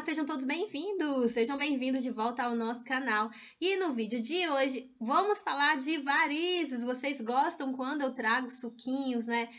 Olá, sejam todos bem-vindos! Sejam bem-vindos de volta ao nosso canal. E no vídeo de hoje vamos falar de varizes. Vocês gostam quando eu trago suquinhos, né?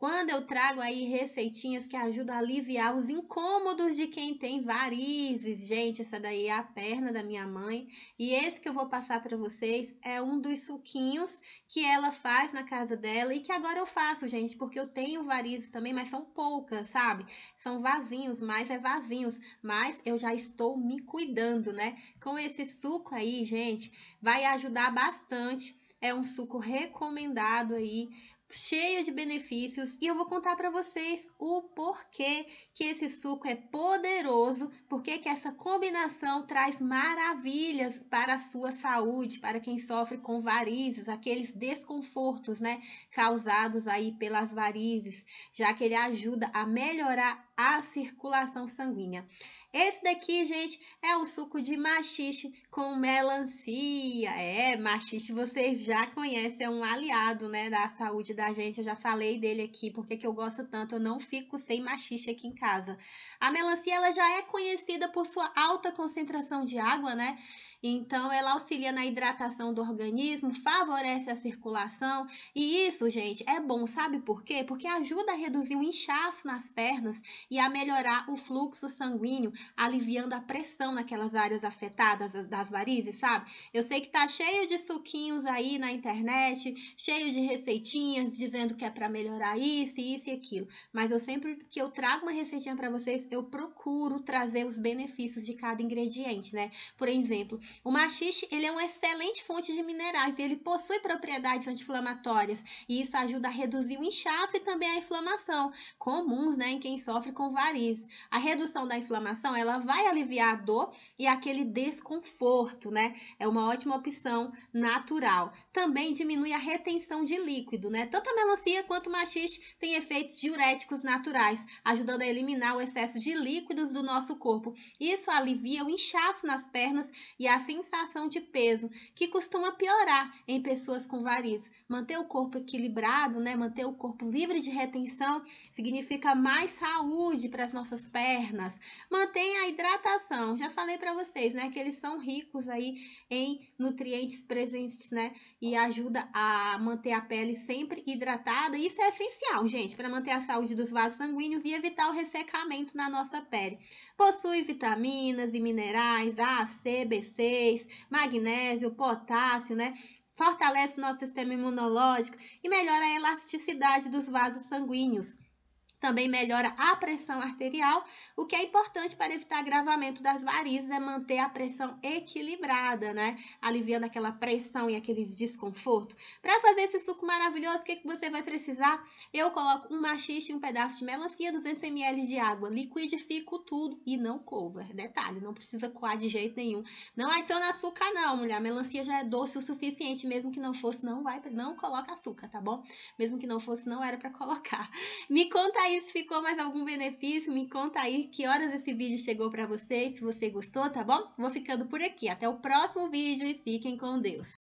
Quando eu trago aí receitinhas que ajudam a aliviar os incômodos de quem tem varizes. Gente, essa daí é a perna da minha mãe. E esse que eu vou passar para vocês é um dos suquinhos que ela faz na casa dela e que agora eu faço, gente, porque eu tenho varizes também, mas são poucas, sabe? São vazinhos, mas é vazinhos. Mas eu já estou me cuidando, né? Com esse suco aí, gente, vai ajudar bastante é um suco recomendado aí cheia de benefícios e eu vou contar para vocês o porquê que esse suco é poderoso, porque que essa combinação traz maravilhas para a sua saúde, para quem sofre com varizes, aqueles desconfortos, né, causados aí pelas varizes, já que ele ajuda a melhorar a circulação sanguínea. Esse daqui, gente, é o suco de machixe com melancia. É, machixe vocês já conhecem, é um aliado, né, da saúde da gente. Eu já falei dele aqui, porque que eu gosto tanto, eu não fico sem machixe aqui em casa. A melancia, ela já é conhecida por sua alta concentração de água, né? Então, ela auxilia na hidratação do organismo, favorece a circulação. E isso, gente, é bom, sabe por quê? Porque ajuda a reduzir o inchaço nas pernas e a melhorar o fluxo sanguíneo, aliviando a pressão naquelas áreas afetadas das varizes, sabe? Eu sei que tá cheio de suquinhos aí na internet, cheio de receitinhas dizendo que é para melhorar isso, isso e aquilo, mas eu sempre que eu trago uma receitinha para vocês, eu procuro trazer os benefícios de cada ingrediente, né? Por exemplo, o maxixe, ele é uma excelente fonte de minerais e ele possui propriedades anti-inflamatórias, e isso ajuda a reduzir o inchaço e também a inflamação, comuns, né, em quem sofre com varizes, A redução da inflamação, ela vai aliviar a dor e aquele desconforto, né? É uma ótima opção natural. Também diminui a retenção de líquido, né? Tanto a melancia quanto o maxixe têm efeitos diuréticos naturais, ajudando a eliminar o excesso de líquidos do nosso corpo. Isso alivia o inchaço nas pernas e a sensação de peso, que costuma piorar em pessoas com varizes. Manter o corpo equilibrado, né? Manter o corpo livre de retenção significa mais saúde saúde para as nossas pernas, Mantém a hidratação. Já falei para vocês, né, que eles são ricos aí em nutrientes presentes, né, e ajuda a manter a pele sempre hidratada. Isso é essencial, gente, para manter a saúde dos vasos sanguíneos e evitar o ressecamento na nossa pele. Possui vitaminas e minerais A, C, B6, magnésio, potássio, né? fortalece o nosso sistema imunológico e melhora a elasticidade dos vasos sanguíneos. Também melhora a pressão arterial. O que é importante para evitar agravamento das varizes é manter a pressão equilibrada, né? Aliviando aquela pressão e aquele desconforto. Para fazer esse suco maravilhoso, o que, é que você vai precisar? Eu coloco um machixe um pedaço de melancia, 200 ml de água. Liquidifico tudo e não cover. Detalhe, não precisa coar de jeito nenhum. Não adiciona açúcar não, mulher. A melancia já é doce o suficiente, mesmo que não fosse, não vai, não coloca açúcar, tá bom? Mesmo que não fosse, não era para colocar. Me conta aí aí é se ficou mais algum benefício, me conta aí que horas esse vídeo chegou para vocês, se você gostou, tá bom? Vou ficando por aqui. Até o próximo vídeo e fiquem com Deus.